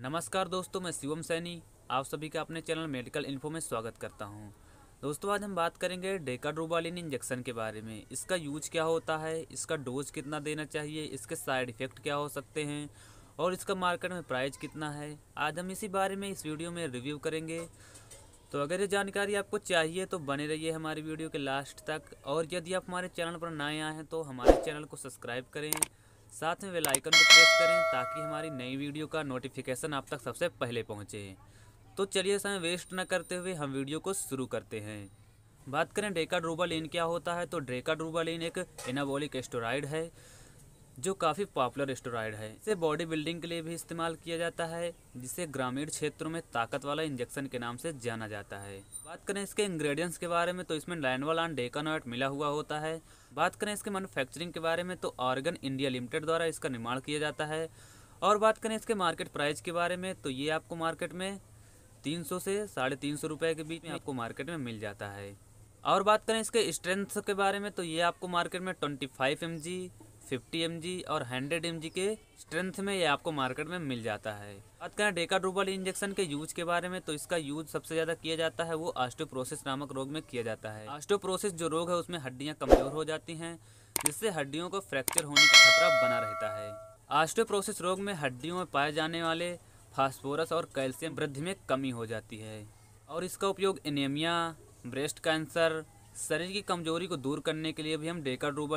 नमस्कार दोस्तों मैं शिवम सैनी आप सभी का अपने चैनल मेडिकल इन्फो में स्वागत करता हूं। दोस्तों आज हम बात करेंगे डेकाड्रोबालिन इंजेक्शन के बारे में इसका यूज क्या होता है इसका डोज कितना देना चाहिए इसके साइड इफ़ेक्ट क्या हो सकते हैं और इसका मार्केट में प्राइस कितना है आज हम इसी बारे में इस वीडियो में रिव्यू करेंगे तो अगर ये जानकारी आपको चाहिए तो बने रहिए हमारी वीडियो के लास्ट तक और यदि आप हमारे चैनल पर नए आए हैं तो हमारे चैनल को सब्सक्राइब करें साथ में बेल आइकन को प्रेस करें ताकि हमारी नई वीडियो का नोटिफिकेशन आप तक सबसे पहले पहुंचे तो चलिए समय वेस्ट न करते हुए हम वीडियो को शुरू करते हैं बात करें ड्रेकाड्रोबा लेन क्या होता है तो ड्रेकाड्रोबा लेन एक एनाबोलिक एस्टोराइड है जो काफ़ी पॉपुलर स्टोराइड है इसे बॉडी बिल्डिंग के लिए भी इस्तेमाल किया जाता है जिसे ग्रामीण क्षेत्रों में ताकत वाला इंजेक्शन के नाम से जाना जाता है बात करें इसके इंग्रेडिएंट्स के बारे में तो इसमें लाइनवल एंड डेकानोट मिला हुआ होता है बात करें इसके मैनुफैक्चरिंग के बारे में तो ऑर्गन इंडिया लिमिटेड द्वारा इसका निर्माण किया जाता है और बात करें इसके मार्केट प्राइस के बारे में तो ये आपको मार्केट में तीन सौ से साढ़े तीन सौ रुपये के बीच में आपको मार्केट में मिल जाता है और बात करें इसके स्ट्रेंथ के बारे में तो ये आपको मार्केट में twenty five M G fifty M और हंड्रेड एम के स्ट्रेंथ में ये आपको मार्केट में मिल जाता है बात करें डेका वाले इंजेक्शन के यूज के बारे में तो इसका यूज सबसे ज्यादा किया जाता है वो आस्टोप्रोसिस नामक रोग में किया जाता है आस्टोप्रोसिस जो रोग है उसमें हड्डियाँ कमजोर हो जाती हैं जिससे हड्डियों को फ्रैक्चर होने का खतरा बना रहता है आस्टोप्रोसिस रोग में हड्डियों में पाए जाने वाले फास्फोरस और कैल्शियम वृद्धि में कमी हो जाती है और इसका उपयोग एनीमिया ब्रेस्ट कैंसर शरीर की कमजोरी को दूर करने के लिए भी हम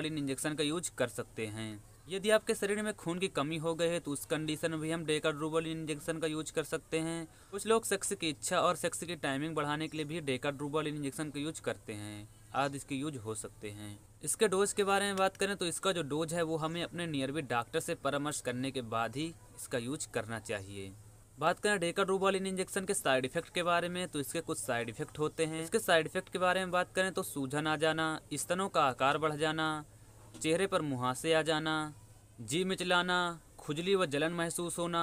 इन इंजेक्शन का यूज कर सकते हैं यदि आपके शरीर में खून की कमी हो गई है तो उस कंडीशन में भी हम डेकाड्रोबालिन इंजेक्शन का यूज कर सकते हैं कुछ लोग सेक्स की इच्छा और सेक्स की टाइमिंग बढ़ाने के लिए भी इन इंजेक्शन का यूज करते हैं आदि इसके यूज हो सकते हैं इसके डोज के बारे में बात करें तो इसका जो डोज है वो हमें अपने नियर डॉक्टर से परामर्श करने के बाद ही इसका यूज करना चाहिए बात करें डेकाड्रूबालिन इंजेक्शन के साइड इफेक्ट के बारे में तो इसके कुछ साइड इफेक्ट होते हैं इसके साइड इफेक्ट के बारे में बात करें तो सूजन आ जाना स्तनों का आकार बढ़ जाना चेहरे पर मुहासे आ जाना जी मिचलाना खुजली व जलन महसूस होना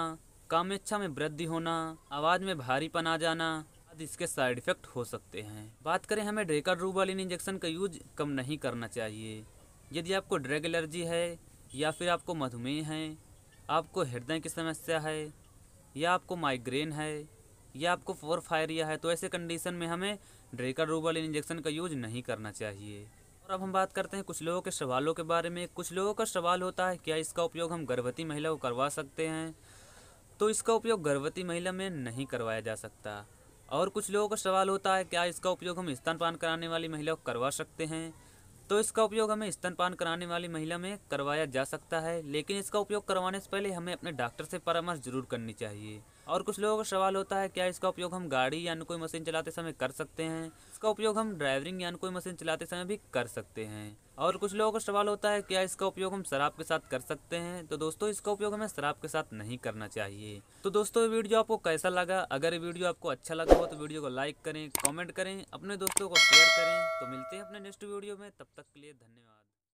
कामेच्छा में वृद्धि होना आवाज़ में भारीपन आ जाना आदि इसके साइड इफेक्ट हो सकते हैं बात करें हमें रूबालिन इंजेक्शन का यूज कम नहीं करना चाहिए यदि आपको ड्रग एलर्जी है या फिर आपको मधुमेह है आपको हृदय की समस्या है या आपको माइग्रेन है या आपको फोर फायरिया है तो ऐसे कंडीशन में हमें ड्रेकर रूबल इंजेक्शन का यूज नहीं करना चाहिए और अब हम बात करते हैं कुछ लोगों के सवालों के बारे में कुछ लोगों का सवाल होता है क्या इसका उपयोग हम गर्भवती महिला को करवा सकते हैं तो इसका उपयोग गर्भवती महिला में नहीं करवाया जा सकता और कुछ लोगों का सवाल होता है क्या इसका उपयोग हम स्तनपान कराने वाली महिला को करवा सकते हैं तो इसका उपयोग हमें स्तनपान कराने वाली महिला में करवाया जा सकता है लेकिन इसका उपयोग करवाने से पहले हमें अपने डॉक्टर से परामर्श जरूर करनी चाहिए और कुछ लोगों का सवाल होता है क्या इसका उपयोग हम गाड़ी या कोई मशीन चलाते समय कर सकते हैं इसका उपयोग हम ड्राइविंग या कोई मशीन चलाते समय भी कर सकते हैं और कुछ लोगों का सवाल होता है क्या इसका उपयोग हम शराब के साथ कर सकते हैं तो दोस्तों इसका उपयोग हमें शराब के साथ नहीं करना चाहिए तो दोस्तों ये वीडियो आपको कैसा लगा अगर ये वीडियो आपको अच्छा लगा हो तो वीडियो को लाइक करें कॉमेंट करें अपने दोस्तों को शेयर करें तो मिलते हैं अपने नेक्स्ट वीडियो में तब तक के लिए धन्यवाद